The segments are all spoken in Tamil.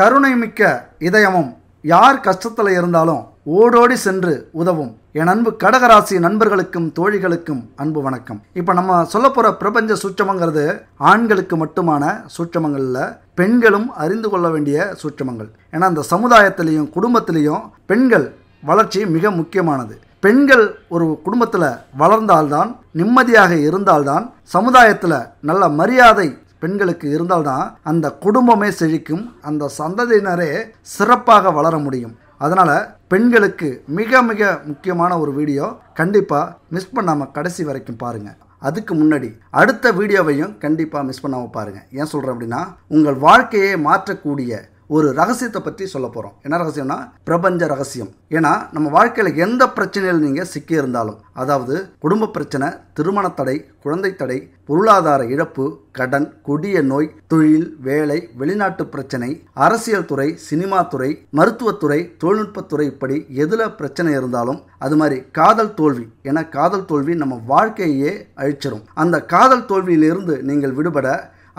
கருணை மிக்க இதயமும் யார் கஷ்டத்தில் இருந்தாலும் ஓடோடி சென்று உதவும் என் அன்பு கடகராசி நண்பர்களுக்கும் தோழிகளுக்கும் அன்பு வணக்கம் இப்போ நம்ம சொல்ல போகிற பிரபஞ்ச சூட்சமங்கிறது ஆண்களுக்கு மட்டுமான சூட்சமங்களில் பெண்களும் அறிந்து கொள்ள வேண்டிய சூட்சமங்கள் ஏன்னா அந்த சமுதாயத்திலையும் குடும்பத்திலையும் பெண்கள் வளர்ச்சி மிக முக்கியமானது பெண்கள் ஒரு குடும்பத்தில் வளர்ந்தால்தான் நிம்மதியாக இருந்தால்தான் சமுதாயத்தில் நல்ல மரியாதை பெண்களுக்கு இருந்தால்தான் அந்த குடும்பமே செழிக்கும் அந்த சந்ததியினரே சிறப்பாக வளர முடியும் அதனால் பெண்களுக்கு மிக மிக முக்கியமான ஒரு வீடியோ கண்டிப்பாக மிஸ் பண்ணாமல் கடைசி வரைக்கும் பாருங்கள் அதுக்கு முன்னாடி அடுத்த வீடியோவையும் கண்டிப்பாக மிஸ் பண்ணாமல் பாருங்கள் ஏன் சொல்கிறேன் அப்படின்னா உங்கள் வாழ்க்கையை மாற்றக்கூடிய ஒரு ரகசியத்தை பற்றி சொல்ல போகிறோம் என்ன ரகசியம்னா பிரபஞ்ச ரகசியம் ஏன்னா நம்ம வாழ்க்கையில் எந்த பிரச்சனையில் நீங்கள் சிக்கி இருந்தாலும் அதாவது குடும்ப பிரச்சனை திருமண தடை குழந்தை தடை பொருளாதார இழப்பு கடன் கொடிய நோய் தொழில் வேலை வெளிநாட்டு பிரச்சனை அரசியல் துறை சினிமா துறை மருத்துவத்துறை தொழில்நுட்பத்துறை இப்படி எதில் பிரச்சனை இருந்தாலும் அது மாதிரி காதல் தோல்வி ஏன்னா காதல் தோல்வி நம்ம வாழ்க்கையே அழிச்சிடும் அந்த காதல் தோல்வியிலிருந்து நீங்கள் விடுபட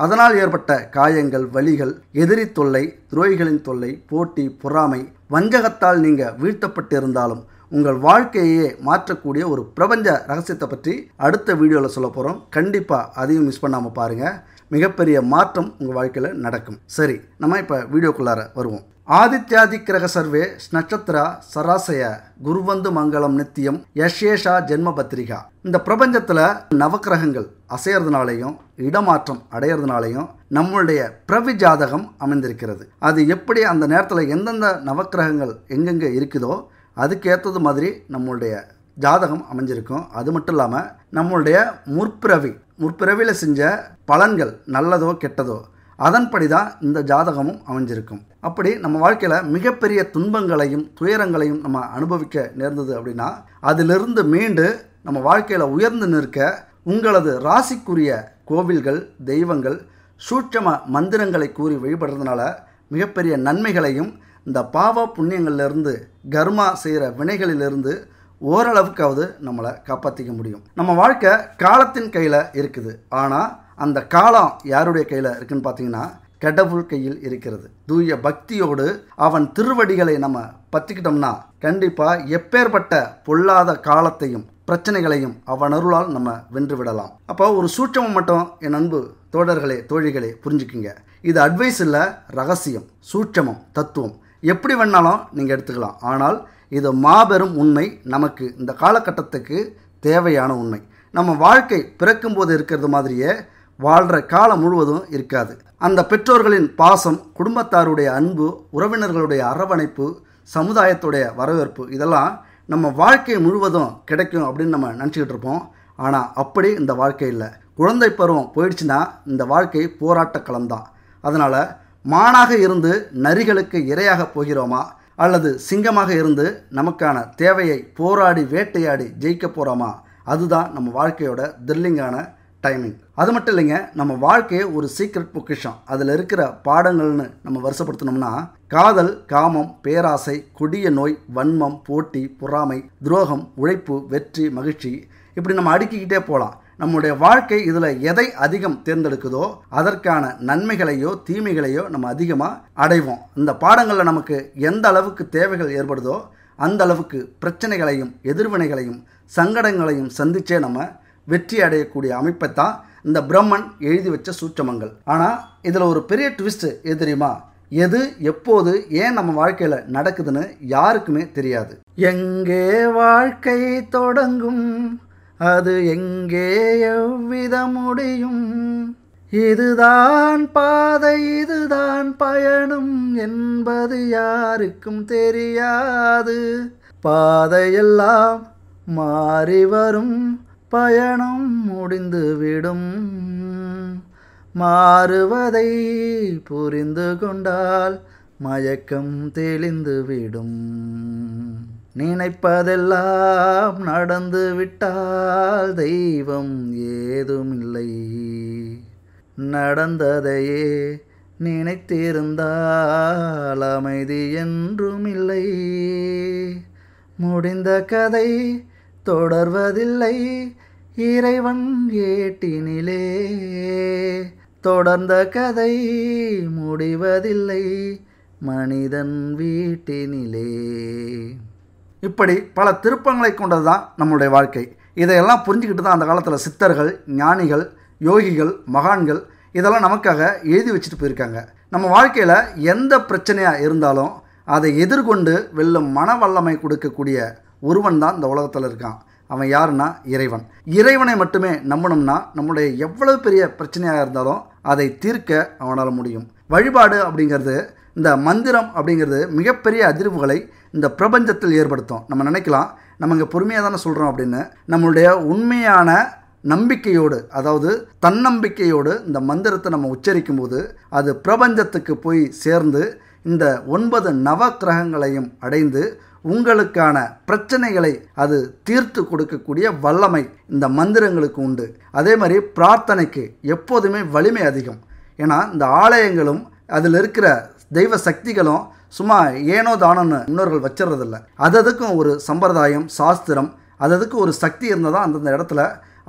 அதனால் ஏற்பட்ட காயங்கள் வலிகள் எதிரி தொல்லை துரோகிகளின் தொல்லை போட்டி பொறாமை வஞ்சகத்தால் நீங்கள் வீழ்த்தப்பட்டிருந்தாலும் உங்கள் வாழ்க்கையே மாற்றக்கூடிய ஒரு பிரபஞ்ச ரகசியத்தை பற்றி அடுத்த வீடியோவில் சொல்ல போகிறோம் கண்டிப்பாக அதையும் மிஸ் பண்ணாமல் பாருங்கள் மிகப்பெரிய மாற்றம் உங்கள் வாழ்க்கையில் நடக்கும் சரி நம்ம இப்போ வீடியோக்குள்ளார வருவோம் கிரக சர்வே நட்சத்திரா சராசய குருவந்து மங்களம் நித்தியம் யஷேஷா ஜென்ம பத்திரிகா இந்த பிரபஞ்சத்தில் நவக்கிரகங்கள் அசையறதுனாலையும் இடமாற்றம் அடையிறதுனாலையும் நம்மளுடைய பிரவி ஜாதகம் அமைந்திருக்கிறது அது எப்படி அந்த நேரத்தில் எந்தெந்த நவக்கிரகங்கள் எங்கெங்கே இருக்குதோ அதுக்கேற்றது மாதிரி நம்மளுடைய ஜாதகம் அமைஞ்சிருக்கும் அது மட்டும் இல்லாமல் நம்மளுடைய முற்பிறவி முற்பிறவியில் செஞ்ச பலன்கள் நல்லதோ கெட்டதோ அதன்படி தான் இந்த ஜாதகமும் அமைஞ்சிருக்கும் அப்படி நம்ம வாழ்க்கையில் மிகப்பெரிய துன்பங்களையும் துயரங்களையும் நம்ம அனுபவிக்க நேர்ந்தது அப்படின்னா அதிலிருந்து மீண்டு நம்ம வாழ்க்கையில் உயர்ந்து நிற்க உங்களது ராசிக்குரிய கோவில்கள் தெய்வங்கள் சூட்சம மந்திரங்களை கூறி வழிபடுறதுனால மிகப்பெரிய நன்மைகளையும் இந்த பாவ புண்ணியங்கள்லேருந்து கர்மா செய்கிற வினைகளிலிருந்து ஓரளவுக்காவது நம்மளை காப்பாற்றிக்க முடியும் நம்ம வாழ்க்கை காலத்தின் கையில் இருக்குது ஆனால் அந்த காலம் யாருடைய கையில் இருக்குன்னு பார்த்தீங்கன்னா கெடவுள் கையில் இருக்கிறது தூய பக்தியோடு அவன் திருவடிகளை நம்ம பற்றிக்கிட்டோம்னா கண்டிப்பாக எப்பேற்பட்ட பொல்லாத காலத்தையும் பிரச்சனைகளையும் அவன் அருளால் நம்ம வென்று விடலாம் அப்போ ஒரு சூட்சமம் மட்டும் என் அன்பு தோழர்களே தோழிகளே புரிஞ்சுக்குங்க இது அட்வைஸ் இல்லை ரகசியம் சூட்சமம் தத்துவம் எப்படி வேணாலும் நீங்கள் எடுத்துக்கலாம் ஆனால் இது மாபெரும் உண்மை நமக்கு இந்த காலகட்டத்துக்கு தேவையான உண்மை நம்ம வாழ்க்கை பிறக்கும்போது இருக்கிறது மாதிரியே வாழ்கிற காலம் முழுவதும் இருக்காது அந்த பெற்றோர்களின் பாசம் குடும்பத்தாருடைய அன்பு உறவினர்களுடைய அரவணைப்பு சமுதாயத்துடைய வரவேற்பு இதெல்லாம் நம்ம வாழ்க்கை முழுவதும் கிடைக்கும் அப்படின்னு நம்ம நினச்சிக்கிட்டு இருப்போம் ஆனால் அப்படி இந்த வாழ்க்கை இல்லை குழந்தை பருவம் போயிடுச்சுன்னா இந்த வாழ்க்கை போராட்ட களம்தான் அதனால் மானாக இருந்து நரிகளுக்கு இரையாக போகிறோமா அல்லது சிங்கமாக இருந்து நமக்கான தேவையை போராடி வேட்டையாடி ஜெயிக்க போகிறோமா அதுதான் நம்ம வாழ்க்கையோட த்ரில்லிங்கான டைமிங் அது மட்டும் இல்லைங்க நம்ம வாழ்க்கையை ஒரு சீக்ரெட் பொக்கிஷம் அதில் இருக்கிற பாடங்கள்னு நம்ம வருஷப்படுத்தணும்னா காதல் காமம் பேராசை கொடிய நோய் வன்மம் போட்டி பொறாமை துரோகம் உழைப்பு வெற்றி மகிழ்ச்சி இப்படி நம்ம அடுக்கிக்கிட்டே போகலாம் நம்முடைய வாழ்க்கை இதில் எதை அதிகம் தேர்ந்தெடுக்குதோ அதற்கான நன்மைகளையோ தீமைகளையோ நம்ம அதிகமாக அடைவோம் இந்த பாடங்களில் நமக்கு எந்த அளவுக்கு தேவைகள் ஏற்படுதோ அந்த அளவுக்கு பிரச்சனைகளையும் எதிர்வினைகளையும் சங்கடங்களையும் சந்தித்தே நம்ம வெற்றி அடையக்கூடிய தான் இந்த பிரம்மன் எழுதி வச்ச சூற்றமங்கள் ஆனால் இதில் ஒரு பெரிய ட்விஸ்ட் எது தெரியுமா எது எப்போது ஏன் நம்ம வாழ்க்கையில் நடக்குதுன்னு யாருக்குமே தெரியாது எங்கே வாழ்க்கை தொடங்கும் அது எங்கே எவ்வித முடியும் இதுதான் பாதை இதுதான் பயணம் என்பது யாருக்கும் தெரியாது பாதையெல்லாம் மாறி வரும் பயணம் முடிந்துவிடும் மாறுவதை புரிந்து கொண்டால் மயக்கம் தெளிந்துவிடும் நினைப்பதெல்லாம் நடந்து விட்டால் தெய்வம் ஏதுமில்லை நடந்ததையே நினைத்திருந்தால் அமைதி என்றுமில்லை முடிந்த கதை தொடர்வதில்லை இறைவன் ஏட்டினிலே தொடர்ந்த கதை முடிவதில்லை மனிதன் வீட்டினிலே இப்படி பல திருப்பங்களை கொண்டது தான் நம்மளுடைய வாழ்க்கை இதையெல்லாம் புரிஞ்சுக்கிட்டு தான் அந்த காலத்தில் சித்தர்கள் ஞானிகள் யோகிகள் மகான்கள் இதெல்லாம் நமக்காக எழுதி வச்சுட்டு போயிருக்காங்க நம்ம வாழ்க்கையில் எந்த பிரச்சனையாக இருந்தாலும் அதை எதிர்கொண்டு வெல்லும் மன வல்லமை கொடுக்கக்கூடிய ஒருவன் தான் இந்த உலகத்தில் இருக்கான் அவன் யாருன்னா இறைவன் இறைவனை மட்டுமே நம்பணும்னா நம்முடைய எவ்வளவு பெரிய பிரச்சனையாக இருந்தாலும் அதை தீர்க்க அவனால் முடியும் வழிபாடு அப்படிங்கிறது இந்த மந்திரம் அப்படிங்கிறது மிகப்பெரிய அதிர்வுகளை இந்த பிரபஞ்சத்தில் ஏற்படுத்தும் நம்ம நினைக்கலாம் நம்ம இங்கே பொறுமையாக தானே சொல்கிறோம் அப்படின்னு நம்மளுடைய உண்மையான நம்பிக்கையோடு அதாவது தன்னம்பிக்கையோடு இந்த மந்திரத்தை நம்ம உச்சரிக்கும் போது அது பிரபஞ்சத்துக்கு போய் சேர்ந்து இந்த ஒன்பது நவ கிரகங்களையும் அடைந்து உங்களுக்கான பிரச்சனைகளை அது தீர்த்து கொடுக்கக்கூடிய வல்லமை இந்த மந்திரங்களுக்கு உண்டு அதே மாதிரி பிரார்த்தனைக்கு எப்போதுமே வலிமை அதிகம் ஏன்னா இந்த ஆலயங்களும் அதில் இருக்கிற தெய்வ சக்திகளும் சும்மா ஏனோ தானோன்னு முன்னோர்கள் வச்சுறதில்ல அததுக்கும் ஒரு சம்பிரதாயம் சாஸ்திரம் அததுக்கும் ஒரு சக்தி இருந்தால் தான் அந்தந்த இடத்துல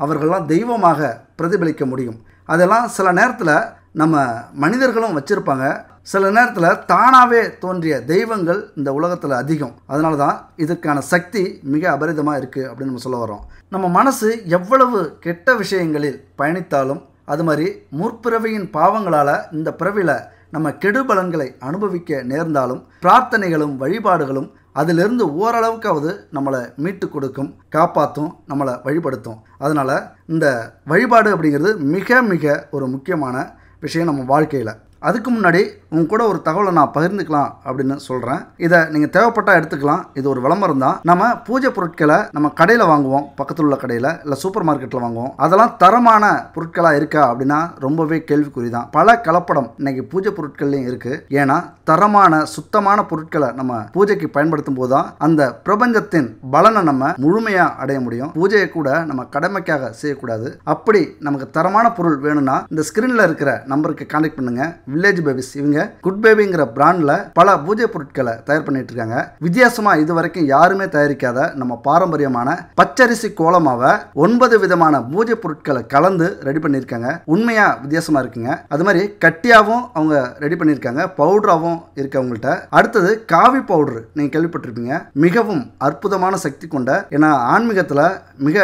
அவர்கள்லாம் தெய்வமாக பிரதிபலிக்க முடியும் அதெல்லாம் சில நேரத்தில் நம்ம மனிதர்களும் வச்சுருப்பாங்க சில நேரத்தில் தானாகவே தோன்றிய தெய்வங்கள் இந்த உலகத்தில் அதிகம் அதனால தான் இதுக்கான சக்தி மிக அபரிதமாக இருக்குது அப்படின்னு நம்ம சொல்ல வரோம் நம்ம மனசு எவ்வளவு கெட்ட விஷயங்களில் பயணித்தாலும் அது மாதிரி முற்பிறவியின் பாவங்களால் இந்த பிறவியில் நம்ம கெடுபலன்களை அனுபவிக்க நேர்ந்தாலும் பிரார்த்தனைகளும் வழிபாடுகளும் அதிலிருந்து ஓரளவுக்காவது நம்மளை மீட்டு கொடுக்கும் காப்பாற்றும் நம்மளை வழிபடுத்தும் அதனால் இந்த வழிபாடு அப்படிங்கிறது மிக மிக ஒரு முக்கியமான விஷயம் நம்ம வாழ்க்கையில் அதுக்கு முன்னாடி உங்க கூட ஒரு தகவலை நான் பகிர்ந்துக்கலாம் அப்படின்னு சொல்கிறேன் இதை நீங்கள் தேவைப்பட்டால் எடுத்துக்கலாம் இது ஒரு விளம்பரம் தான் நம்ம பூஜை பொருட்களை நம்ம கடையில் வாங்குவோம் பக்கத்தில் உள்ள கடையில் இல்லை சூப்பர் மார்க்கெட்டில் வாங்குவோம் அதெல்லாம் தரமான பொருட்களாக இருக்கா அப்படின்னா ரொம்பவே கேள்விக்குறி தான் பல கலப்படம் இன்னைக்கு பூஜை பொருட்கள்லையும் இருக்குது ஏன்னா தரமான சுத்தமான பொருட்களை நம்ம பூஜைக்கு பயன்படுத்தும் போது தான் அந்த பிரபஞ்சத்தின் பலனை நம்ம முழுமையாக அடைய முடியும் பூஜையை கூட நம்ம கடமைக்காக செய்யக்கூடாது அப்படி நமக்கு தரமான பொருள் வேணும்னா இந்த ஸ்க்ரீனில் இருக்கிற நம்பருக்கு கான்டெக்ட் பண்ணுங்கள் வில்லேஜ் பேபிஸ் இவங்க குட் பேபிங்கிற பிராண்டில் பல பூஜை பொருட்களை தயார் பண்ணிட்டு இருக்காங்க வித்தியாசமாக இது வரைக்கும் யாருமே தயாரிக்காத நம்ம பாரம்பரியமான பச்சரிசி கோலமாவ ஒன்பது விதமான பூஜை பொருட்களை கலந்து ரெடி பண்ணியிருக்காங்க உண்மையாக வித்தியாசமாக இருக்குங்க அது மாதிரி கட்டியாகவும் அவங்க ரெடி பண்ணியிருக்காங்க பவுடராகவும் இருக்கு அவங்கள்ட்ட அடுத்தது காவி பவுடர் நீங்கள் கேள்விப்பட்டிருப்பீங்க மிகவும் அற்புதமான சக்தி கொண்ட ஏன்னா ஆன்மீகத்தில் மிக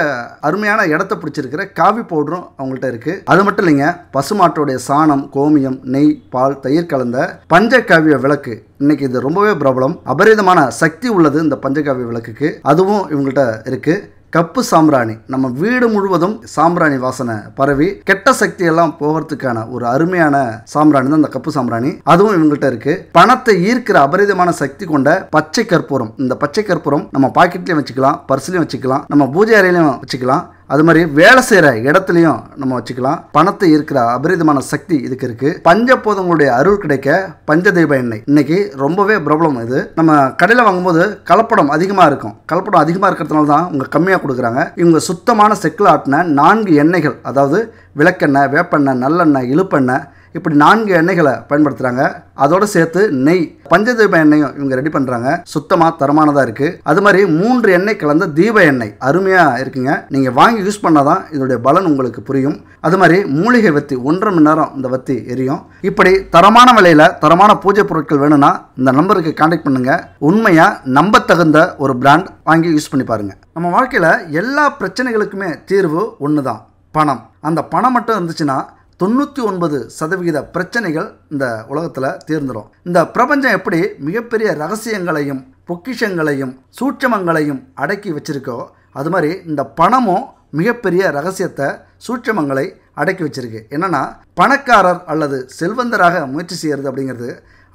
அருமையான இடத்த பிடிச்சிருக்கிற காவி பவுடரும் அவங்கள்ட்ட இருக்குது அது மட்டும் இல்லைங்க பசுமாட்டோடைய சாணம் கோமியம் நெய் பால் தயிர் கலந்து வந்த பஞ்சகாவிய விளக்கு இன்னைக்கு இது ரொம்பவே பிரபலம் அபரிதமான சக்தி உள்ளது இந்த பஞ்சகாவிய விளக்குக்கு அதுவும் இவங்கள்ட்ட இருக்கு கப்பு சாம்பிராணி நம்ம வீடு முழுவதும் சாம்பிராணி வாசனை பரவி கெட்ட சக்தி எல்லாம் போகிறதுக்கான ஒரு அருமையான சாம்பிராணி தான் இந்த கப்பு சாம்பிராணி அதுவும் இவங்கள்ட்ட இருக்கு பணத்தை ஈர்க்கிற அபரிதமான சக்தி கொண்ட பச்சை கற்பூரம் இந்த பச்சை கற்பூரம் நம்ம பாக்கெட்லயும் வச்சுக்கலாம் பர்ஸ்லயும் வச்சுக்கலாம் நம்ம பூஜை அறையிலையும் வச்சுக்கலாம் அது மாதிரி வேலை செய்கிற இடத்துலையும் நம்ம வச்சுக்கலாம் பணத்தை இருக்கிற அபரிதமான சக்தி இதுக்கு இருக்குது பஞ்சபோதங்களுடைய அருள் கிடைக்க பஞ்சதெய்வ எண்ணெய் இன்னைக்கு ரொம்பவே ப்ராப்ளம் இது நம்ம கடையில் வாங்கும்போது கலப்படம் அதிகமாக இருக்கும் கலப்படம் அதிகமாக இருக்கிறதுனால தான் உங்கள் கம்மியாக கொடுக்குறாங்க இவங்க சுத்தமான செக்கில் ஆட்டின நான்கு எண்ணெய்கள் அதாவது விளக்கெண்ணெய் வேப்பெண்ணெய் நல்லெண்ணெய் இழுப்பெண்ணெய் இப்படி நான்கு எண்ணெய்களை பயன்படுத்துகிறாங்க அதோடு சேர்த்து நெய் பஞ்சதீப எண்ணெயும் இவங்க ரெடி பண்ணுறாங்க சுத்தமாக தரமானதாக இருக்குது அது மாதிரி மூன்று எண்ணெய் கலந்த தீப எண்ணெய் அருமையாக இருக்குங்க நீங்கள் வாங்கி யூஸ் பண்ணால் தான் இதோடைய பலன் உங்களுக்கு புரியும் அது மாதிரி மூலிகை வத்தி ஒன்றரை மணி நேரம் இந்த வத்தி எரியும் இப்படி தரமான விலையில் தரமான பூஜை பொருட்கள் வேணும்னா இந்த நம்பருக்கு கான்டாக்ட் பண்ணுங்கள் உண்மையாக தகுந்த ஒரு பிராண்ட் வாங்கி யூஸ் பண்ணி பாருங்கள் நம்ம வாழ்க்கையில் எல்லா பிரச்சனைகளுக்குமே தீர்வு ஒன்று தான் பணம் அந்த பணம் மட்டும் இருந்துச்சுன்னா தொண்ணூற்றி ஒன்பது சதவிகித பிரச்சனைகள் இந்த உலகத்தில் தீர்ந்துடும் இந்த பிரபஞ்சம் எப்படி மிகப்பெரிய ரகசியங்களையும் பொக்கிஷங்களையும் சூட்சமங்களையும் அடக்கி வச்சிருக்கோ அது மாதிரி இந்த பணமும் மிகப்பெரிய ரகசியத்தை சூட்சமங்களை அடக்கி வச்சிருக்கு என்னென்னா பணக்காரர் அல்லது செல்வந்தராக முயற்சி செய்கிறது அப்படிங்கிறது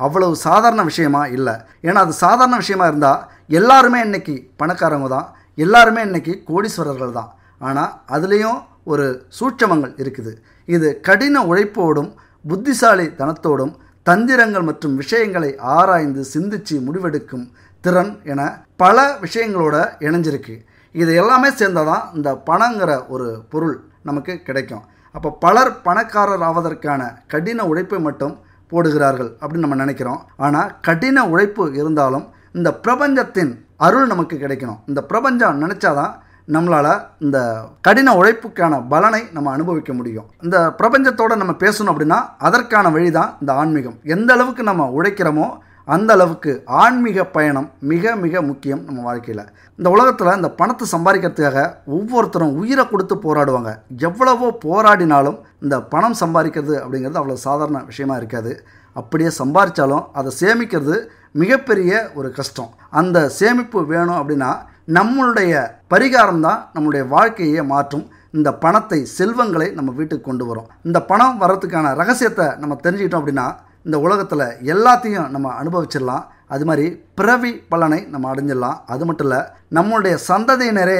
அவ்வளவு சாதாரண விஷயமா இல்லை ஏன்னா அது சாதாரண விஷயமா இருந்தால் எல்லாருமே இன்றைக்கி பணக்காரங்க தான் எல்லாருமே இன்றைக்கி கோடீஸ்வரர்கள் தான் ஆனால் அதுலேயும் ஒரு சூட்சமங்கள் இருக்குது இது கடின உழைப்போடும் புத்திசாலி தனத்தோடும் தந்திரங்கள் மற்றும் விஷயங்களை ஆராய்ந்து சிந்திச்சு முடிவெடுக்கும் திறன் என பல விஷயங்களோட இணைஞ்சிருக்கு இது எல்லாமே சேர்ந்தால் தான் இந்த பணங்கிற ஒரு பொருள் நமக்கு கிடைக்கும் அப்போ பலர் பணக்காரர் ஆவதற்கான கடின உழைப்பை மட்டும் போடுகிறார்கள் அப்படின்னு நம்ம நினைக்கிறோம் ஆனால் கடின உழைப்பு இருந்தாலும் இந்த பிரபஞ்சத்தின் அருள் நமக்கு கிடைக்கணும் இந்த பிரபஞ்சம் நினச்சாதான் நம்மளால் இந்த கடின உழைப்புக்கான பலனை நம்ம அனுபவிக்க முடியும் இந்த பிரபஞ்சத்தோடு நம்ம பேசணும் அப்படின்னா அதற்கான வழி தான் இந்த ஆன்மீகம் எந்த அளவுக்கு நம்ம உழைக்கிறோமோ அந்த அளவுக்கு ஆன்மீக பயணம் மிக மிக முக்கியம் நம்ம வாழ்க்கையில் இந்த உலகத்தில் இந்த பணத்தை சம்பாதிக்கிறதுக்காக ஒவ்வொருத்தரும் உயிரை கொடுத்து போராடுவாங்க எவ்வளவோ போராடினாலும் இந்த பணம் சம்பாதிக்கிறது அப்படிங்கிறது அவ்வளோ சாதாரண விஷயமா இருக்காது அப்படியே சம்பாதிச்சாலும் அதை சேமிக்கிறது மிகப்பெரிய ஒரு கஷ்டம் அந்த சேமிப்பு வேணும் அப்படின்னா நம்மளுடைய பரிகாரம் தான் நம்முடைய வாழ்க்கையை மாற்றும் இந்த பணத்தை செல்வங்களை நம்ம வீட்டுக்கு கொண்டு வரும் இந்த பணம் வர்றதுக்கான ரகசியத்தை நம்ம தெரிஞ்சுக்கிட்டோம் அப்படின்னா இந்த உலகத்தில் எல்லாத்தையும் நம்ம அனுபவிச்சிடலாம் அது மாதிரி பிறவி பலனை நம்ம அடைஞ்சிடலாம் அது மட்டும் இல்லை நம்மளுடைய சந்ததியினரே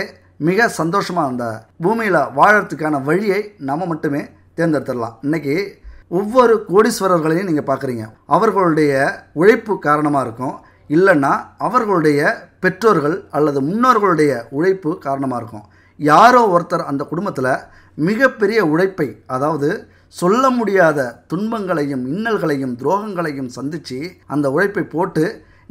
மிக சந்தோஷமாக அந்த பூமியில் வாழறதுக்கான வழியை நம்ம மட்டுமே தேர்ந்தெடுத்துடலாம் இன்றைக்கி ஒவ்வொரு கோடீஸ்வரர்களையும் நீங்கள் பார்க்குறீங்க அவர்களுடைய உழைப்பு காரணமாக இருக்கும் இல்லைன்னா அவர்களுடைய பெற்றோர்கள் அல்லது முன்னோர்களுடைய உழைப்பு காரணமாக இருக்கும் யாரோ ஒருத்தர் அந்த குடும்பத்தில் மிகப்பெரிய உழைப்பை அதாவது சொல்ல முடியாத துன்பங்களையும் இன்னல்களையும் துரோகங்களையும் சந்தித்து அந்த உழைப்பை போட்டு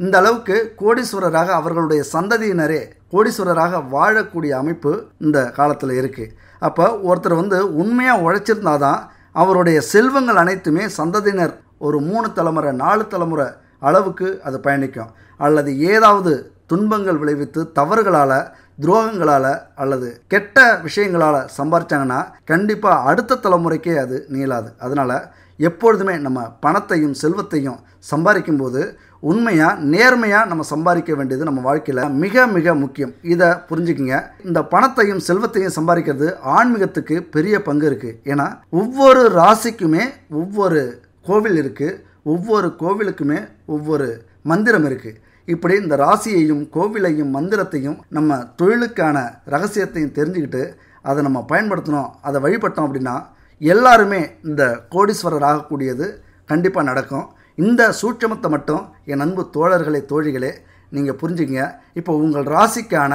இந்த அளவுக்கு கோடீஸ்வரராக அவர்களுடைய சந்ததியினரே கோடீஸ்வரராக வாழக்கூடிய அமைப்பு இந்த காலத்தில் இருக்குது அப்போ ஒருத்தர் வந்து உண்மையாக உழைச்சிருந்தாதான் அவருடைய செல்வங்கள் அனைத்துமே சந்ததியினர் ஒரு மூணு தலைமுறை நாலு தலைமுறை அளவுக்கு அது பயணிக்கும் அல்லது ஏதாவது துன்பங்கள் விளைவித்து தவறுகளால் துரோகங்களால் அல்லது கெட்ட விஷயங்களால் சம்பாரிச்சாங்கன்னா கண்டிப்பாக அடுத்த தலைமுறைக்கே அது நீளாது அதனால் எப்பொழுதுமே நம்ம பணத்தையும் செல்வத்தையும் சம்பாதிக்கும் போது உண்மையாக நேர்மையாக நம்ம சம்பாதிக்க வேண்டியது நம்ம வாழ்க்கையில் மிக மிக முக்கியம் இதை புரிஞ்சுக்கிங்க இந்த பணத்தையும் செல்வத்தையும் சம்பாதிக்கிறது ஆன்மீகத்துக்கு பெரிய பங்கு இருக்குது ஏன்னா ஒவ்வொரு ராசிக்குமே ஒவ்வொரு கோவில் இருக்குது ஒவ்வொரு கோவிலுக்குமே ஒவ்வொரு மந்திரம் இருக்குது இப்படி இந்த ராசியையும் கோவிலையும் மந்திரத்தையும் நம்ம தொழிலுக்கான ரகசியத்தையும் தெரிஞ்சுக்கிட்டு அதை நம்ம பயன்படுத்தணும் அதை வழிபட்டோம் அப்படின்னா எல்லாருமே இந்த கோடீஸ்வரர் ஆகக்கூடியது கண்டிப்பாக நடக்கும் இந்த சூட்சமத்தை மட்டும் என் அன்பு தோழர்களே தோழிகளே நீங்கள் புரிஞ்சுங்க இப்போ உங்கள் ராசிக்கான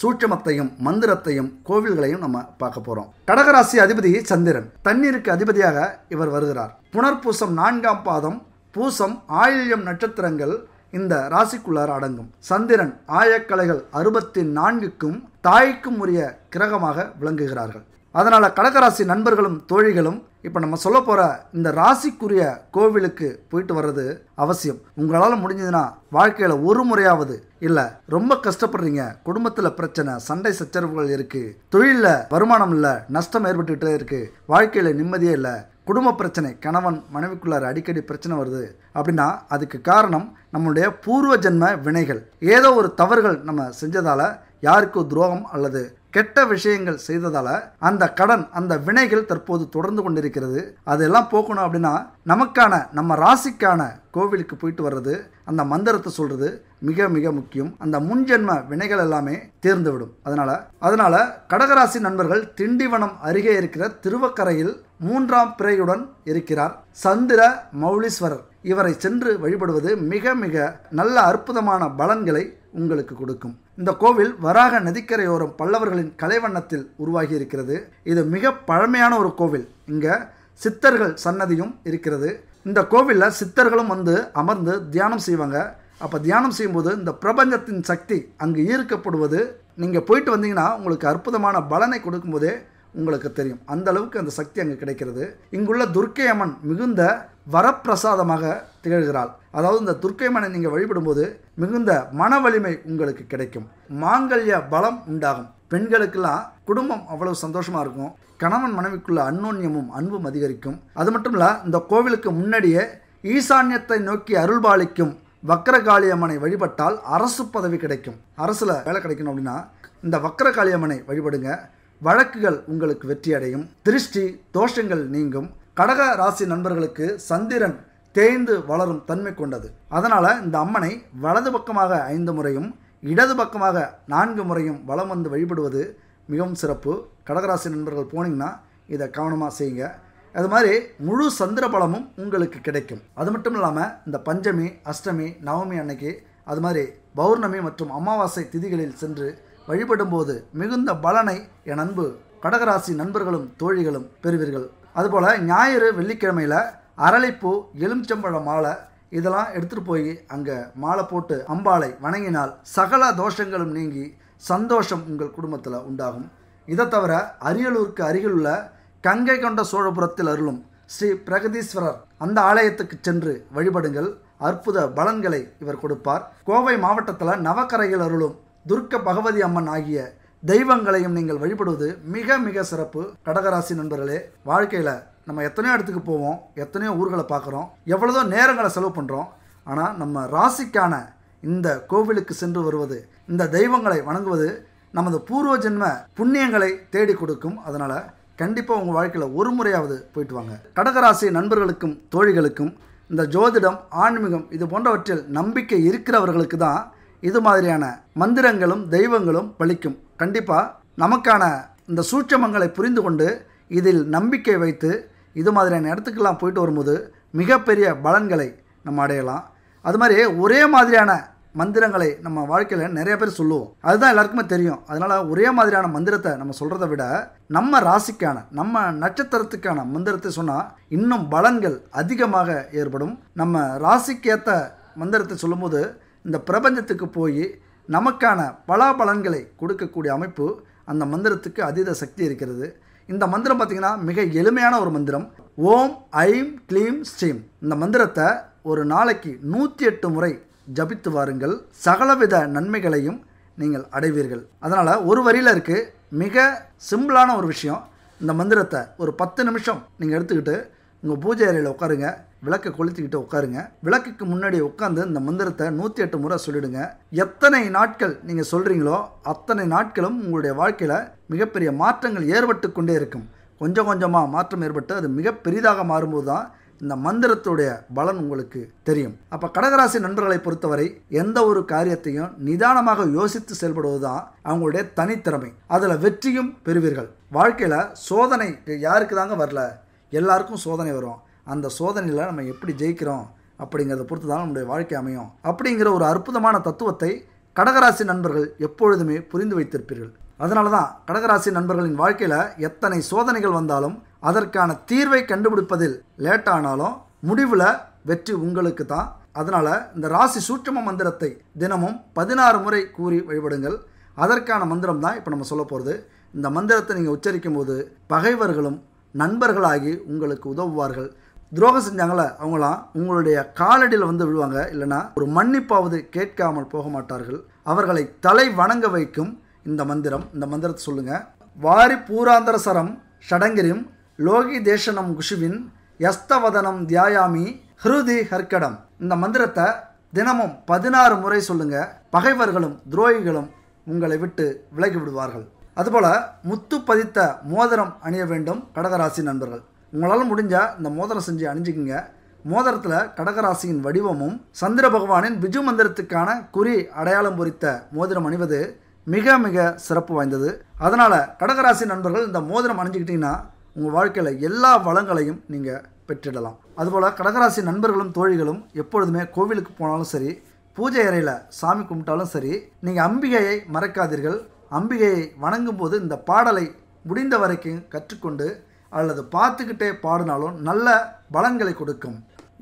சூட்சமத்தையும் மந்திரத்தையும் கோவில்களையும் நம்ம பார்க்க போகிறோம் கடகராசி அதிபதி சந்திரன் தண்ணீருக்கு அதிபதியாக இவர் வருகிறார் புனர்பூசம் நான்காம் பாதம் பூசம் ஆயில்யம் நட்சத்திரங்கள் இந்த ராசிக்குள்ளார் அடங்கும் சந்திரன் ஆயக்கலைகள் அறுபத்தி நான்குக்கும் தாய்க்கும் உரிய கிரகமாக விளங்குகிறார்கள் அதனால் கடகராசி நண்பர்களும் தோழிகளும் இப்போ நம்ம சொல்ல போகிற இந்த ராசிக்குரிய கோவிலுக்கு போயிட்டு வர்றது அவசியம் உங்களால் முடிஞ்சதுன்னா வாழ்க்கையில் ஒரு முறையாவது இல்லை ரொம்ப கஷ்டப்படுறீங்க குடும்பத்தில் பிரச்சனை சண்டை சச்சரவுகள் இருக்குது தொழிலில் வருமானம் இல்லை நஷ்டம் ஏற்பட்டுக்கிட்டே இருக்குது வாழ்க்கையில் நிம்மதியே இல்லை குடும்ப பிரச்சனை கணவன் மனைவிக்குள்ளார் அடிக்கடி பிரச்சனை வருது அப்படின்னா அதுக்கு காரணம் நம்மளுடைய பூர்வ ஜென்ம வினைகள் ஏதோ ஒரு தவறுகள் நம்ம செஞ்சதால் யாருக்கோ துரோகம் அல்லது கெட்ட விஷயங்கள் செய்ததால் அந்த கடன் அந்த வினைகள் தற்போது தொடர்ந்து கொண்டிருக்கிறது அதெல்லாம் போக்கணும் அப்படின்னா நமக்கான நம்ம ராசிக்கான கோவிலுக்கு போயிட்டு வர்றது அந்த மந்திரத்தை சொல்கிறது மிக மிக முக்கியம் அந்த முன்ஜென்ம வினைகள் எல்லாமே தேர்ந்துவிடும் அதனால் அதனால் கடகராசி நண்பர்கள் திண்டிவனம் அருகே இருக்கிற திருவக்கரையில் மூன்றாம் பிறையுடன் இருக்கிறார் சந்திர மௌலீஸ்வரர் இவரை சென்று வழிபடுவது மிக மிக நல்ல அற்புதமான பலன்களை உங்களுக்கு கொடுக்கும் இந்த கோவில் வராக நதிக்கரையோரம் பல்லவர்களின் கலைவண்ணத்தில் உருவாகி இருக்கிறது இது மிக பழமையான ஒரு கோவில் இங்கே சித்தர்கள் சன்னதியும் இருக்கிறது இந்த கோவிலில் சித்தர்களும் வந்து அமர்ந்து தியானம் செய்வாங்க அப்போ தியானம் செய்யும்போது இந்த பிரபஞ்சத்தின் சக்தி அங்கு ஈர்க்கப்படுவது நீங்கள் போயிட்டு வந்தீங்கன்னா உங்களுக்கு அற்புதமான பலனை கொடுக்கும்போதே உங்களுக்கு தெரியும் அந்த அளவுக்கு அந்த சக்தி அங்கே கிடைக்கிறது இங்குள்ள துர்க்கை அம்மன் மிகுந்த வரப்பிரசாதமாக திகழ்கிறாள் அதாவது இந்த துர்க்கை அம்மனை நீங்கள் வழிபடும்போது மிகுந்த மன வலிமை உங்களுக்கு கிடைக்கும் மாங்கல்ய பலம் உண்டாகும் பெண்களுக்கெல்லாம் குடும்பம் அவ்வளவு சந்தோஷமாக இருக்கும் கணவன் மனைவிக்குள்ள அன்னோன்யமும் அன்பும் அதிகரிக்கும் அது மட்டும் இல்லை இந்த கோவிலுக்கு முன்னாடியே ஈசான்யத்தை நோக்கி அருள்பாலிக்கும் வக்கரகாளியம்மனை வழிபட்டால் அரசு பதவி கிடைக்கும் அரசில் வேலை கிடைக்கணும் அப்படின்னா இந்த வக்கரகாளியம்மனை வழிபடுங்க வழக்குகள் உங்களுக்கு வெற்றி அடையும் திருஷ்டி தோஷங்கள் நீங்கும் கடக ராசி நண்பர்களுக்கு சந்திரன் தேய்ந்து வளரும் தன்மை கொண்டது அதனால் இந்த அம்மனை வலது பக்கமாக ஐந்து முறையும் இடது பக்கமாக நான்கு முறையும் வலம் வந்து வழிபடுவது மிகவும் சிறப்பு கடகராசி நண்பர்கள் போனீங்கன்னா இதை கவனமாக செய்யுங்க அது மாதிரி முழு சந்திர பலமும் உங்களுக்கு கிடைக்கும் அது மட்டும் இல்லாமல் இந்த பஞ்சமி அஷ்டமி நவமி அன்னைக்கு அது மாதிரி பௌர்ணமி மற்றும் அமாவாசை திதிகளில் சென்று வழிபடும்போது மிகுந்த பலனை என் அன்பு கடகராசி நண்பர்களும் தோழிகளும் பெறுவீர்கள் அதுபோல் ஞாயிறு வெள்ளிக்கிழமையில் அரளிப்பூ எலுமிச்சம்பழ மாலை இதெல்லாம் எடுத்துகிட்டு போய் அங்கே மாலை போட்டு அம்பாளை வணங்கினால் சகல தோஷங்களும் நீங்கி சந்தோஷம் உங்கள் குடும்பத்தில் உண்டாகும் இதை தவிர அரியலூருக்கு அருகில் உள்ள கங்கை கொண்ட சோழபுரத்தில் அருளும் ஸ்ரீ பிரகதீஸ்வரர் அந்த ஆலயத்துக்கு சென்று வழிபடுங்கள் அற்புத பலன்களை இவர் கொடுப்பார் கோவை மாவட்டத்தில் நவக்கரையில் அருளும் துர்க்க பகவதி அம்மன் ஆகிய தெய்வங்களையும் நீங்கள் வழிபடுவது மிக மிக சிறப்பு கடகராசி நண்பர்களே வாழ்க்கையில் நம்ம எத்தனையோ இடத்துக்கு போவோம் எத்தனையோ ஊர்களை பார்க்குறோம் எவ்வளோதோ நேரங்களை செலவு பண்ணுறோம் ஆனால் நம்ம ராசிக்கான இந்த கோவிலுக்கு சென்று வருவது இந்த தெய்வங்களை வணங்குவது நமது பூர்வ ஜென்ம புண்ணியங்களை தேடி கொடுக்கும் அதனால் கண்டிப்பாக உங்கள் வாழ்க்கையில் ஒரு முறையாவது போயிட்டு வாங்க கடகராசி நண்பர்களுக்கும் தோழிகளுக்கும் இந்த ஜோதிடம் ஆன்மீகம் இது போன்றவற்றில் நம்பிக்கை இருக்கிறவர்களுக்கு தான் இது மாதிரியான மந்திரங்களும் தெய்வங்களும் பழிக்கும் கண்டிப்பாக நமக்கான இந்த சூட்சமங்களை புரிந்து கொண்டு இதில் நம்பிக்கை வைத்து இது மாதிரியான இடத்துக்கெல்லாம் போயிட்டு வரும்போது மிகப்பெரிய பலன்களை நம்ம அடையலாம் அது மாதிரி ஒரே மாதிரியான மந்திரங்களை நம்ம வாழ்க்கையில் நிறைய பேர் சொல்லுவோம் அதுதான் எல்லாருக்குமே தெரியும் அதனால் ஒரே மாதிரியான மந்திரத்தை நம்ம சொல்கிறத விட நம்ம ராசிக்கான நம்ம நட்சத்திரத்துக்கான மந்திரத்தை சொன்னால் இன்னும் பலன்கள் அதிகமாக ஏற்படும் நம்ம ராசிக்கேற்ற மந்திரத்தை சொல்லும்போது இந்த பிரபஞ்சத்துக்கு போய் நமக்கான பலன்களை கொடுக்கக்கூடிய அமைப்பு அந்த மந்திரத்துக்கு அதீத சக்தி இருக்கிறது இந்த மந்திரம் பார்த்திங்கன்னா மிக எளிமையான ஒரு மந்திரம் ஓம் ஐம் க்ளீம் ஸ்ரீம் இந்த மந்திரத்தை ஒரு நாளைக்கு நூற்றி எட்டு முறை ஜபித்து வாருங்கள் சகலவித நன்மைகளையும் நீங்கள் அடைவீர்கள் அதனால் ஒரு வரியில் இருக்குது மிக சிம்பிளான ஒரு விஷயம் இந்த மந்திரத்தை ஒரு பத்து நிமிஷம் நீங்கள் எடுத்துக்கிட்டு உங்கள் பூஜை அறையில் உட்காருங்க விளக்கை கொளுத்திக்கிட்டு உட்காருங்க விளக்குக்கு முன்னாடி உட்காந்து இந்த மந்திரத்தை நூற்றி எட்டு முறை சொல்லிடுங்க எத்தனை நாட்கள் நீங்கள் சொல்கிறீங்களோ அத்தனை நாட்களும் உங்களுடைய வாழ்க்கையில் மிகப்பெரிய மாற்றங்கள் ஏற்பட்டு கொண்டே இருக்கும் கொஞ்சம் கொஞ்சமாக மாற்றம் ஏற்பட்டு அது மிக பெரிதாக மாறும்போது தான் இந்த மந்திரத்துடைய பலன் உங்களுக்கு தெரியும் அப்போ கடகராசி நண்பர்களை பொறுத்தவரை எந்த ஒரு காரியத்தையும் நிதானமாக யோசித்து செயல்படுவது தான் அவங்களுடைய தனித்திறமை அதில் வெற்றியும் பெறுவீர்கள் வாழ்க்கையில் சோதனை யாருக்கு தாங்க வரல எல்லாருக்கும் சோதனை வரும் அந்த சோதனையில் நம்ம எப்படி ஜெயிக்கிறோம் அப்படிங்கிறத பொறுத்து தான் நம்முடைய வாழ்க்கை அமையும் அப்படிங்கிற ஒரு அற்புதமான தத்துவத்தை கடகராசி நண்பர்கள் எப்பொழுதுமே புரிந்து வைத்திருப்பீர்கள் அதனால தான் கடகராசி நண்பர்களின் வாழ்க்கையில் எத்தனை சோதனைகள் வந்தாலும் அதற்கான தீர்வை கண்டுபிடிப்பதில் லேட்டானாலும் முடிவில் வெற்றி உங்களுக்கு தான் அதனால் இந்த ராசி சூட்சம மந்திரத்தை தினமும் பதினாறு முறை கூறி வழிபடுங்கள் அதற்கான மந்திரம் தான் இப்போ நம்ம சொல்ல போகிறது இந்த மந்திரத்தை நீங்கள் உச்சரிக்கும் போது பகைவர்களும் நண்பர்களாகி உங்களுக்கு உதவுவார்கள் துரோகம் செஞ்சாங்கள அவங்களாம் உங்களுடைய காலடியில் வந்து விழுவாங்க இல்லைனா ஒரு மன்னிப்பாவது கேட்காமல் போக மாட்டார்கள் அவர்களை தலை வணங்க வைக்கும் இந்த மந்திரம் இந்த மந்திரத்தை சொல்லுங்கள் வாரி பூராந்தர சரம் ஷடங்கிரியும் லோகி தேசனம் குஷுவின் யஸ்தவதனம் தியாயாமி ஹிருதி ஹர்கடம் இந்த மந்திரத்தை தினமும் பதினாறு முறை சொல்லுங்கள் பகைவர்களும் துரோகிகளும் உங்களை விட்டு விலகி விடுவார்கள் அதுபோல் முத்து பதித்த மோதிரம் அணிய வேண்டும் கடகராசி நண்பர்கள் உங்களால் முடிஞ்சால் இந்த மோதிரம் செஞ்சு அணிஞ்சுக்குங்க மோதிரத்தில் கடகராசியின் வடிவமும் சந்திர பகவானின் பிஜு மந்திரத்துக்கான குறி அடையாளம் பொறித்த மோதிரம் அணிவது மிக மிக சிறப்பு வாய்ந்தது அதனால் கடகராசி நண்பர்கள் இந்த மோதிரம் அணிஞ்சிக்கிட்டிங்கன்னா உங்கள் வாழ்க்கையில் எல்லா வளங்களையும் நீங்கள் பெற்றிடலாம் அதுபோல் கடகராசி நண்பர்களும் தோழிகளும் எப்பொழுதுமே கோவிலுக்கு போனாலும் சரி பூஜை அறையில் சாமி கும்பிட்டாலும் சரி நீங்கள் அம்பிகையை மறக்காதீர்கள் அம்பிகையை வணங்கும் போது இந்த பாடலை முடிந்த வரைக்கும் கற்றுக்கொண்டு அல்லது பார்த்துக்கிட்டே பாடினாலும் நல்ல பலன்களை கொடுக்கும்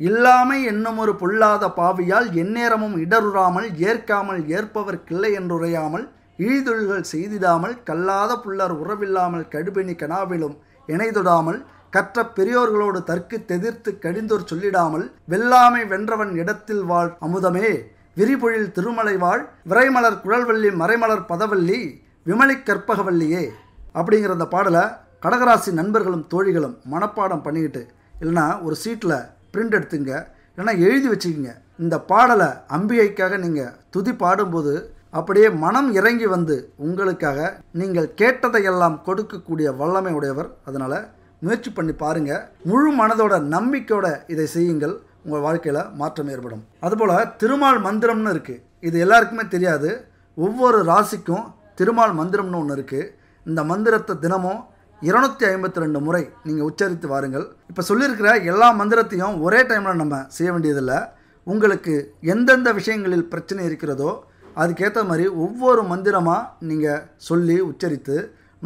இல்லாமை என்னும் ஒரு பொல்லாத பாவியால் எந்நேரமும் இடருறாமல் ஏற்காமல் ஏற்பவர்க்கில்லை என்றுரையாமல் இழிதொழில்கள் செய்திடாமல் கல்லாத புல்லர் உறவில்லாமல் கடுபெணி கனாவிலும் இணைதொடாமல் கற்ற பெரியோர்களோடு தற்கு தெதிர்த்து கடிந்தோர் சொல்லிடாமல் வெல்லாமை வென்றவன் இடத்தில் வாழ் அமுதமே விரிபொழில் திருமலை வாழ் விரைமலர் குழல்வள்ளி மறைமலர் பதவள்ளி விமலி கற்பகவல்லியே அப்படிங்கிற அந்த பாடலை கடகராசி நண்பர்களும் தோழிகளும் மனப்பாடம் பண்ணிக்கிட்டு இல்லைனா ஒரு சீட்டில் பிரிண்ட் எடுத்துங்க இல்லைனா எழுதி வச்சுக்கிங்க இந்த பாடலை அம்பிகைக்காக நீங்கள் துதி பாடும்போது அப்படியே மனம் இறங்கி வந்து உங்களுக்காக நீங்கள் கேட்டதையெல்லாம் கொடுக்கக்கூடிய வல்லமை உடையவர் அதனால் முயற்சி பண்ணி பாருங்கள் முழு மனதோட நம்பிக்கையோட இதை செய்யுங்கள் உங்கள் வாழ்க்கையில் மாற்றம் ஏற்படும் அதுபோல் திருமால் மந்திரம்னு இருக்குது இது எல்லாருக்குமே தெரியாது ஒவ்வொரு ராசிக்கும் திருமால் மந்திரம்னு ஒன்று இருக்குது இந்த மந்திரத்தை தினமும் இருநூத்தி ஐம்பத்தி ரெண்டு முறை நீங்கள் உச்சரித்து வாருங்கள் இப்போ சொல்லியிருக்கிற எல்லா மந்திரத்தையும் ஒரே டைமில் நம்ம செய்ய வேண்டியதில்லை உங்களுக்கு எந்தெந்த விஷயங்களில் பிரச்சனை இருக்கிறதோ அதுக்கேற்ற மாதிரி ஒவ்வொரு மந்திரமாக நீங்கள் சொல்லி உச்சரித்து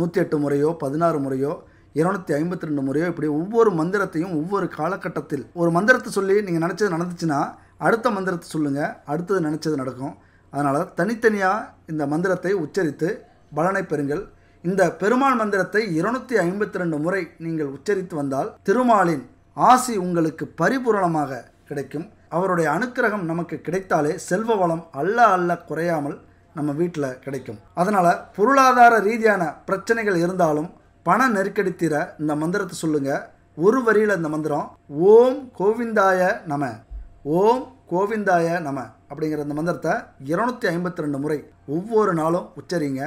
நூற்றி எட்டு முறையோ பதினாறு முறையோ இரநூத்தி ஐம்பத்தி ரெண்டு முறையோ இப்படி ஒவ்வொரு மந்திரத்தையும் ஒவ்வொரு காலகட்டத்தில் ஒரு மந்திரத்தை சொல்லி நீங்கள் நினச்சது நடந்துச்சுன்னா அடுத்த மந்திரத்தை சொல்லுங்கள் அடுத்தது நினச்சது நடக்கும் அதனால் தனித்தனியாக இந்த மந்திரத்தை உச்சரித்து பலனை பெறுங்கள் இந்த பெருமாள் மந்திரத்தை இருநூத்தி ஐம்பத்தி ரெண்டு முறை நீங்கள் உச்சரித்து வந்தால் திருமாலின் ஆசி உங்களுக்கு பரிபூரணமாக கிடைக்கும் அவருடைய அனுக்கிரகம் நமக்கு கிடைத்தாலே செல்வ வளம் அல்ல அல்ல குறையாமல் நம்ம வீட்டில் கிடைக்கும் அதனால் பொருளாதார ரீதியான பிரச்சனைகள் இருந்தாலும் பண நெருக்கடி தீர இந்த மந்திரத்தை சொல்லுங்கள் ஒரு வரியில் இந்த மந்திரம் ஓம் கோவிந்தாய நம ஓம் கோவிந்தாய நம அப்படிங்கிற இந்த மந்திரத்தை இருநூத்தி ஐம்பத்தி ரெண்டு முறை ஒவ்வொரு நாளும் உச்சரிங்க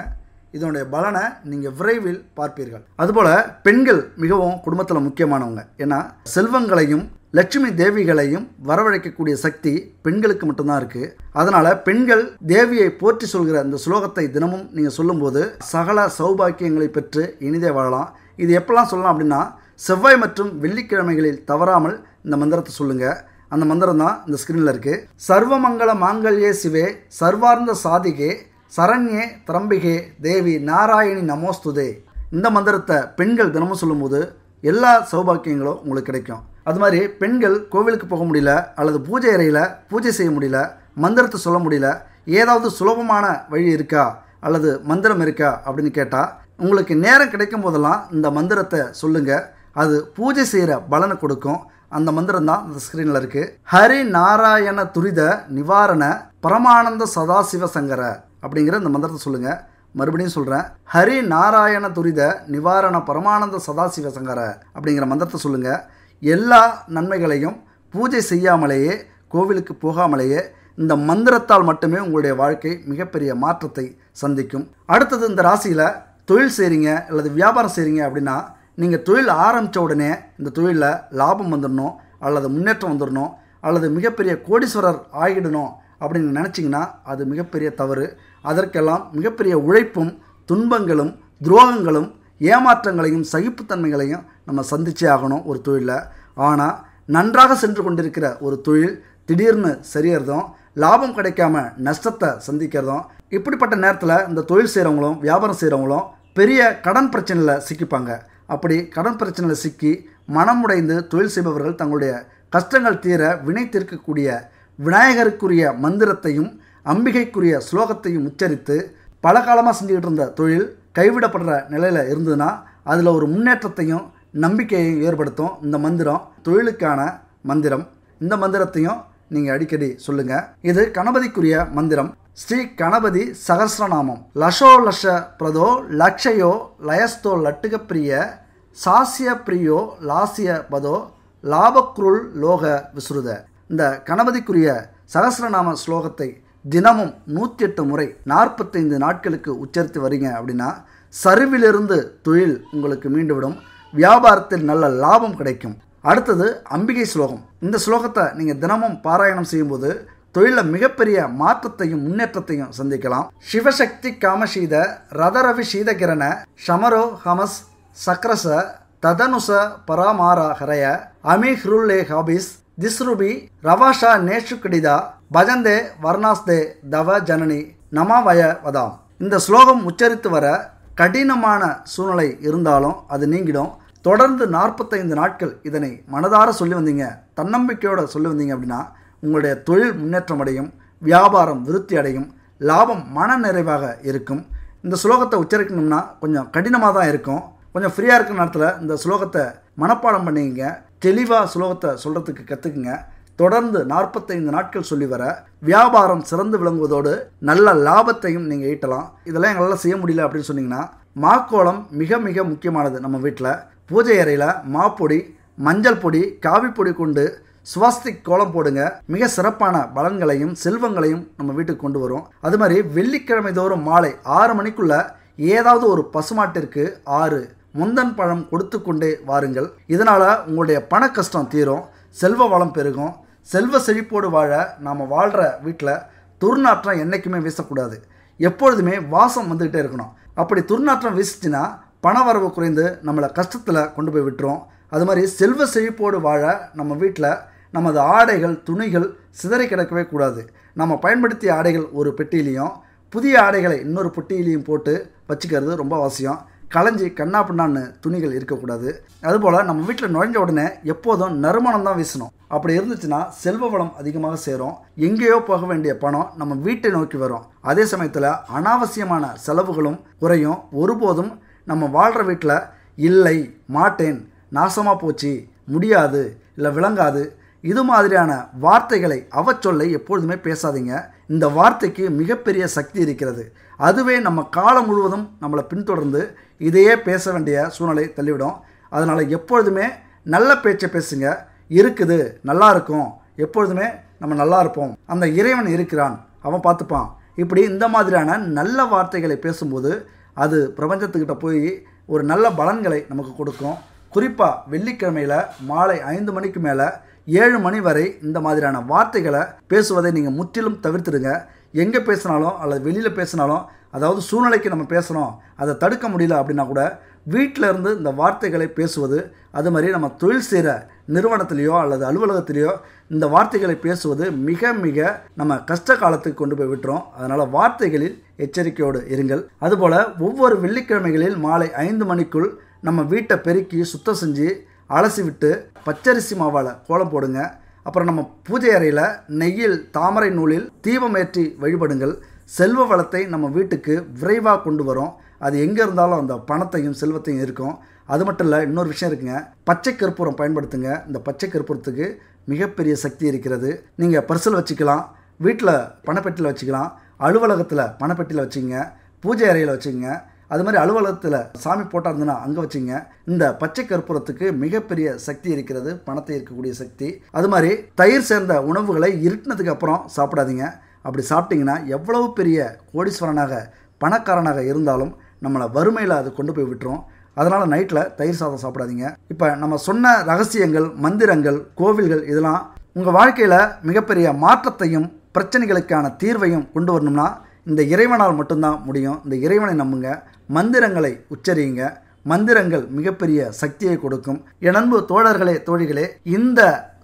இதனுடைய பலனை நீங்கள் விரைவில் பார்ப்பீர்கள் அதுபோல் பெண்கள் மிகவும் குடும்பத்தில் முக்கியமானவங்க ஏன்னா செல்வங்களையும் லட்சுமி தேவிகளையும் வரவழைக்கக்கூடிய சக்தி பெண்களுக்கு மட்டும்தான் இருக்குது அதனால் பெண்கள் தேவியை போற்றி சொல்கிற அந்த ஸ்லோகத்தை தினமும் நீங்கள் சொல்லும்போது சகல சௌபாக்கியங்களை பெற்று இனிதே வாழலாம் இது எப்பெல்லாம் சொல்லலாம் அப்படின்னா செவ்வாய் மற்றும் வெள்ளிக்கிழமைகளில் தவறாமல் இந்த மந்திரத்தை சொல்லுங்கள் அந்த மந்திரம் தான் இந்த ஸ்கிரீன்ல இருக்குது சர்வமங்கல மாங்கல்யே சிவே சர்வார்ந்த சாதிகே சரண்யே திரம்பிகே தேவி நாராயணி நமோஸ்துதே இந்த மந்திரத்தை பெண்கள் தினமும் சொல்லும்போது எல்லா சௌபாக்கியங்களும் உங்களுக்கு கிடைக்கும் அது மாதிரி பெண்கள் கோவிலுக்கு போக முடியல அல்லது பூஜை அறையில் பூஜை செய்ய முடியல மந்திரத்தை சொல்ல முடியல ஏதாவது சுலபமான வழி இருக்கா அல்லது மந்திரம் இருக்கா அப்படின்னு கேட்டால் உங்களுக்கு நேரம் கிடைக்கும் போதெல்லாம் இந்த மந்திரத்தை சொல்லுங்கள் அது பூஜை செய்கிற பலனை கொடுக்கும் அந்த மந்திரம் தான் இந்த ஸ்க்ரீனில் இருக்குது ஹரி நாராயண துரித நிவாரண பரமானந்த சதாசிவ சங்கர அப்படிங்கிற இந்த மந்திரத்தை சொல்லுங்கள் மறுபடியும் சொல்கிறேன் ஹரி நாராயண துரித நிவாரண பரமானந்த சதாசிவ சங்கர அப்படிங்கிற மந்திரத்தை சொல்லுங்கள் எல்லா நன்மைகளையும் பூஜை செய்யாமலேயே கோவிலுக்கு போகாமலேயே இந்த மந்திரத்தால் மட்டுமே உங்களுடைய வாழ்க்கை மிகப்பெரிய மாற்றத்தை சந்திக்கும் அடுத்தது இந்த ராசியில் தொழில் செய்கிறீங்க அல்லது வியாபாரம் செய்கிறீங்க அப்படின்னா நீங்கள் தொழில் ஆரம்பித்த உடனே இந்த தொழிலில் லாபம் வந்துடணும் அல்லது முன்னேற்றம் வந்துடணும் அல்லது மிகப்பெரிய கோடீஸ்வரர் ஆகிடணும் அப்படின்னு நினச்சிங்கன்னா அது மிகப்பெரிய தவறு அதற்கெல்லாம் மிகப்பெரிய உழைப்பும் துன்பங்களும் துரோகங்களும் ஏமாற்றங்களையும் சகிப்புத்தன்மைகளையும் நம்ம சந்திச்சே ஆகணும் ஒரு தொழிலில் ஆனால் நன்றாக சென்று கொண்டிருக்கிற ஒரு தொழில் திடீர்னு சரியறதும் லாபம் கிடைக்காம நஷ்டத்தை சந்திக்கிறதும் இப்படிப்பட்ட நேரத்தில் இந்த தொழில் செய்கிறவங்களும் வியாபாரம் செய்கிறவங்களும் பெரிய கடன் பிரச்சனையில் சிக்கிப்பாங்க அப்படி கடன் பிரச்சனையில் சிக்கி மனமுடைந்து தொழில் செய்பவர்கள் தங்களுடைய கஷ்டங்கள் தீர வினை தீர்க்கக்கூடிய விநாயகருக்குரிய மந்திரத்தையும் அம்பிகைக்குரிய ஸ்லோகத்தையும் உச்சரித்து பல காலமாக செஞ்சுக்கிட்டு இருந்த தொழில் கைவிடப்படுற நிலையில் இருந்ததுன்னா அதில் ஒரு முன்னேற்றத்தையும் நம்பிக்கையையும் ஏற்படுத்தும் இந்த மந்திரம் தொழிலுக்கான மந்திரம் இந்த மந்திரத்தையும் நீங்கள் அடிக்கடி சொல்லுங்கள் இது கணபதிக்குரிய மந்திரம் ஸ்ரீ கணபதி சகசிரநாமம் லஷோ லஷ பிரதோ லக்ஷயோ லயஸ்தோ லட்டுக பிரிய சாசிய பிரியோ லாசிய பதோ லாபக்ருள் லோக விசுருத இந்த கணபதிக்குரிய சகசிரநாம ஸ்லோகத்தை தினமும் நூற்றி எட்டு முறை நாற்பத்தைந்து நாட்களுக்கு உச்சரித்து வரீங்க அப்படின்னா சரிவிலிருந்து தொழில் உங்களுக்கு மீண்டுவிடும் வியாபாரத்தில் நல்ல லாபம் கிடைக்கும் அடுத்தது அம்பிகை ஸ்லோகம் இந்த ஸ்லோகத்தை நீங்கள் தினமும் பாராயணம் செய்யும்போது தொழிலில் மிகப்பெரிய மாற்றத்தையும் முன்னேற்றத்தையும் சந்திக்கலாம் சிவசக்தி காமசீத ரதரவி சீதகிரண ஷமரோ ஹமஸ் சக்ரச ததனுச பராமாரா ஹரய அமி ஹ்ருல்லே ஹாபிஸ் ದಿಸ್ರುಬಿ ರವಾಷ நேஷு கடிதா பஜந்தே வர்ணாஸ்தே தவ ஜனனி நமாவய வதாம் இந்த ஸ்லோகம் உச்சரித்து வர கடினமான சூழ்நிலை இருந்தாலும் அது நீங்கிடும் தொடர்ந்து நாற்பத்தைந்து நாட்கள் இதனை மனதார சொல்லி வந்தீங்க தன்னம்பிக்கையோடு சொல்லி வந்தீங்க அப்படின்னா உங்களுடைய தொழில் முன்னேற்றம் அடையும் வியாபாரம் விருத்தி அடையும் லாபம் மன நிறைவாக இருக்கும் இந்த ஸ்லோகத்தை உச்சரிக்கணும்னா கொஞ்சம் கடினமாக தான் இருக்கும் கொஞ்சம் ஃப்ரீயாக இருக்கிற நேரத்தில் இந்த ஸ்லோகத்தை மனப்பாடம் பண்ணிங்க தெளிவாக சுலோகத்தை சொல்கிறதுக்கு கற்றுக்குங்க தொடர்ந்து நாற்பத்தைந்து நாட்கள் சொல்லி வர வியாபாரம் சிறந்து விளங்குவதோடு நல்ல லாபத்தையும் நீங்கள் ஈட்டலாம் இதெல்லாம் எங்களால் செய்ய முடியல அப்படின்னு சொன்னீங்கன்னா மாக்கோளம் மிக மிக முக்கியமானது நம்ம வீட்டில் பூஜை அறையில் மாப்பொடி மஞ்சள் பொடி காவி பொடி கொண்டு சுவாஸ்திக் கோலம் போடுங்க மிக சிறப்பான பலன்களையும் செல்வங்களையும் நம்ம வீட்டுக்கு கொண்டு வரும் அது மாதிரி வெள்ளிக்கிழமை தோறும் மாலை ஆறு மணிக்குள்ள ஏதாவது ஒரு பசுமாட்டிற்கு ஆறு முந்தன் பழம் கொடுத்து கொண்டே வாருங்கள் இதனால் உங்களுடைய பண கஷ்டம் தீரும் செல்வ வளம் பெருகும் செல்வ செழிப்போடு வாழ நாம் வாழ்கிற வீட்டில் துர்நாற்றம் என்றைக்குமே வீசக்கூடாது எப்பொழுதுமே வாசம் வந்துக்கிட்டே இருக்கணும் அப்படி துர்நாற்றம் வீசிச்சின்னா பண வரவு குறைந்து நம்மளை கஷ்டத்தில் கொண்டு போய் விட்டுரும் அது மாதிரி செல்வ செழிப்போடு வாழ நம்ம வீட்டில் நமது ஆடைகள் துணிகள் சிதறி கிடக்கவே கூடாது நம்ம பயன்படுத்திய ஆடைகள் ஒரு பெட்டியிலையும் புதிய ஆடைகளை இன்னொரு பெட்டியிலையும் போட்டு வச்சுக்கிறது ரொம்ப அவசியம் களைஞ்சி கண்ணா பண்ணான்னு துணிகள் இருக்கக்கூடாது அதுபோல் நம்ம வீட்டில் நுழைஞ்ச உடனே எப்போதும் நறுமணம் தான் வீசணும் அப்படி இருந்துச்சுன்னா செல்வ வளம் அதிகமாக சேரும் எங்கேயோ போக வேண்டிய பணம் நம்ம வீட்டை நோக்கி வரும் அதே சமயத்தில் அனாவசியமான செலவுகளும் குறையும் ஒருபோதும் நம்ம வாழ்கிற வீட்டில் இல்லை மாட்டேன் நாசமாக போச்சு முடியாது இல்லை விளங்காது இது மாதிரியான வார்த்தைகளை அவச்சொல்லை எப்பொழுதுமே பேசாதீங்க இந்த வார்த்தைக்கு மிகப்பெரிய சக்தி இருக்கிறது அதுவே நம்ம காலம் முழுவதும் நம்மளை பின்தொடர்ந்து இதையே பேச வேண்டிய சூழ்நிலை தள்ளிவிடும் அதனால் எப்பொழுதுமே நல்ல பேச்சை பேசுங்க இருக்குது நல்லா இருக்கும் எப்பொழுதுமே நம்ம நல்லா இருப்போம் அந்த இறைவன் இருக்கிறான் அவன் பார்த்துப்பான் இப்படி இந்த மாதிரியான நல்ல வார்த்தைகளை பேசும்போது அது பிரபஞ்சத்துக்கிட்ட போய் ஒரு நல்ல பலன்களை நமக்கு கொடுக்கும் குறிப்பாக வெள்ளிக்கிழமையில் மாலை ஐந்து மணிக்கு மேலே ஏழு மணி வரை இந்த மாதிரியான வார்த்தைகளை பேசுவதை நீங்கள் முற்றிலும் தவிர்த்துடுங்க எங்கே பேசினாலும் அல்லது வெளியில் பேசினாலும் அதாவது சூழ்நிலைக்கு நம்ம பேசுகிறோம் அதை தடுக்க முடியல அப்படின்னா கூட வீட்டில் இருந்து இந்த வார்த்தைகளை பேசுவது அது மாதிரி நம்ம தொழில் செய்கிற நிறுவனத்திலேயோ அல்லது அலுவலகத்திலேயோ இந்த வார்த்தைகளை பேசுவது மிக மிக நம்ம கஷ்ட காலத்துக்கு கொண்டு போய் விட்டுரும் அதனால் வார்த்தைகளில் எச்சரிக்கையோடு இருங்கள் அதுபோல் ஒவ்வொரு வெள்ளிக்கிழமைகளில் மாலை ஐந்து மணிக்குள் நம்ம வீட்டை பெருக்கி சுத்தம் செஞ்சு அலசி விட்டு பச்சரிசி மாவால் கோலம் போடுங்க அப்புறம் நம்ம பூஜை அறையில் நெய்யில் தாமரை நூலில் தீபம் ஏற்றி வழிபடுங்கள் செல்வ வளத்தை நம்ம வீட்டுக்கு விரைவாக கொண்டு வரும் அது எங்கே இருந்தாலும் அந்த பணத்தையும் செல்வத்தையும் இருக்கும் அது மட்டும் இல்லை இன்னொரு விஷயம் இருக்குங்க பச்சை கற்பூரம் பயன்படுத்துங்க இந்த பச்சை கற்பூரத்துக்கு மிகப்பெரிய சக்தி இருக்கிறது நீங்கள் பர்சில் வச்சுக்கலாம் வீட்டில் பணப்பெட்டியில் வச்சுக்கலாம் அலுவலகத்தில் பணப்பெட்டியில் வச்சுக்கோங்க பூஜை அறையில் வச்சுக்கோங்க அது மாதிரி அலுவலகத்தில் சாமி போட்டா இருந்ததுன்னா அங்கே வச்சுங்க இந்த பச்சை கற்பூரத்துக்கு மிகப்பெரிய சக்தி இருக்கிறது பணத்தை இருக்கக்கூடிய சக்தி அது மாதிரி தயிர் சேர்ந்த உணவுகளை இருட்டினதுக்கு அப்புறம் சாப்பிடாதீங்க அப்படி சாப்பிட்டிங்கன்னா எவ்வளவு பெரிய கோடீஸ்வரனாக பணக்காரனாக இருந்தாலும் நம்மளை வறுமையில் அது கொண்டு போய் விட்டுரும் அதனால் நைட்டில் தயிர் சாதம் சாப்பிடாதீங்க இப்போ நம்ம சொன்ன ரகசியங்கள் மந்திரங்கள் கோவில்கள் இதெல்லாம் உங்கள் வாழ்க்கையில் மிகப்பெரிய மாற்றத்தையும் பிரச்சனைகளுக்கான தீர்வையும் கொண்டு வரணும்னா இந்த இறைவனால் மட்டும்தான் முடியும் இந்த இறைவனை நம்புங்க மந்திரங்களை உச்சரியுங்க மந்திரங்கள் மிகப்பெரிய சக்தியை கொடுக்கும் என் அன்பு தோழர்களே தோழிகளே இந்த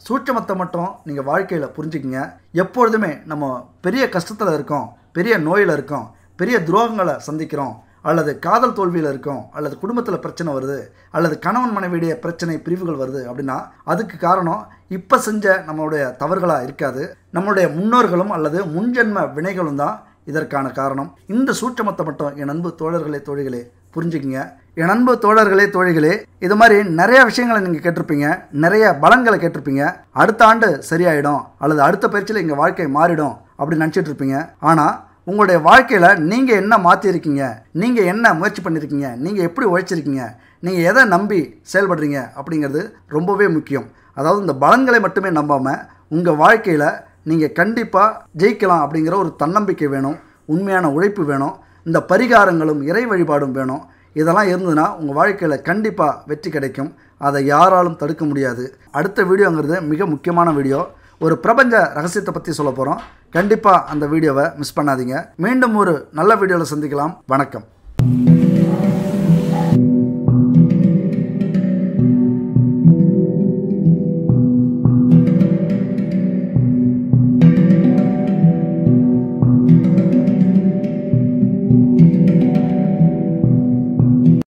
சூட்சமத்தை மட்டும் நீங்கள் வாழ்க்கையில் புரிஞ்சுக்கிங்க எப்பொழுதுமே நம்ம பெரிய கஷ்டத்தில் இருக்கோம் பெரிய நோயில் இருக்கோம் பெரிய துரோகங்களை சந்திக்கிறோம் அல்லது காதல் தோல்வியில் இருக்கோம் அல்லது குடும்பத்தில் பிரச்சனை வருது அல்லது கணவன் மனைவியுடைய பிரச்சனை பிரிவுகள் வருது அப்படின்னா அதுக்கு காரணம் இப்போ செஞ்ச நம்மளுடைய தவறுகளாக இருக்காது நம்மளுடைய முன்னோர்களும் அல்லது முன்ஜென்ம வினைகளும் தான் இதற்கான காரணம் இந்த சூட்சமத்தை மட்டும் என் அன்பு தோழர்களே தோழிகளே புரிஞ்சுக்கிங்க என் அன்பு தோழர்களே தோழிகளே இது மாதிரி நிறைய விஷயங்களை நீங்கள் கேட்டிருப்பீங்க நிறைய பலன்களை கேட்டிருப்பீங்க அடுத்த ஆண்டு சரியாயிடும் அல்லது அடுத்த பயிற்சியில் எங்கள் வாழ்க்கை மாறிடும் அப்படின்னு நினச்சிட்டு இருப்பீங்க ஆனால் உங்களுடைய வாழ்க்கையில் நீங்கள் என்ன மாற்றிருக்கீங்க நீங்கள் என்ன முயற்சி பண்ணியிருக்கீங்க நீங்கள் எப்படி உழைச்சிருக்கீங்க நீங்கள் எதை நம்பி செயல்படுறீங்க அப்படிங்கிறது ரொம்பவே முக்கியம் அதாவது இந்த பலன்களை மட்டுமே நம்பாமல் உங்கள் வாழ்க்கையில் நீங்கள் கண்டிப்பாக ஜெயிக்கலாம் அப்படிங்கிற ஒரு தன்னம்பிக்கை வேணும் உண்மையான உழைப்பு வேணும் இந்த பரிகாரங்களும் இறை வழிபாடும் வேணும் இதெல்லாம் இருந்ததுன்னா உங்கள் வாழ்க்கையில் கண்டிப்பாக வெற்றி கிடைக்கும் அதை யாராலும் தடுக்க முடியாது அடுத்த வீடியோங்கிறது மிக முக்கியமான வீடியோ ஒரு பிரபஞ்ச ரகசியத்தை பற்றி சொல்ல போகிறோம் கண்டிப்பாக அந்த வீடியோவை மிஸ் பண்ணாதீங்க மீண்டும் ஒரு நல்ல வீடியோவில் சந்திக்கலாம் வணக்கம்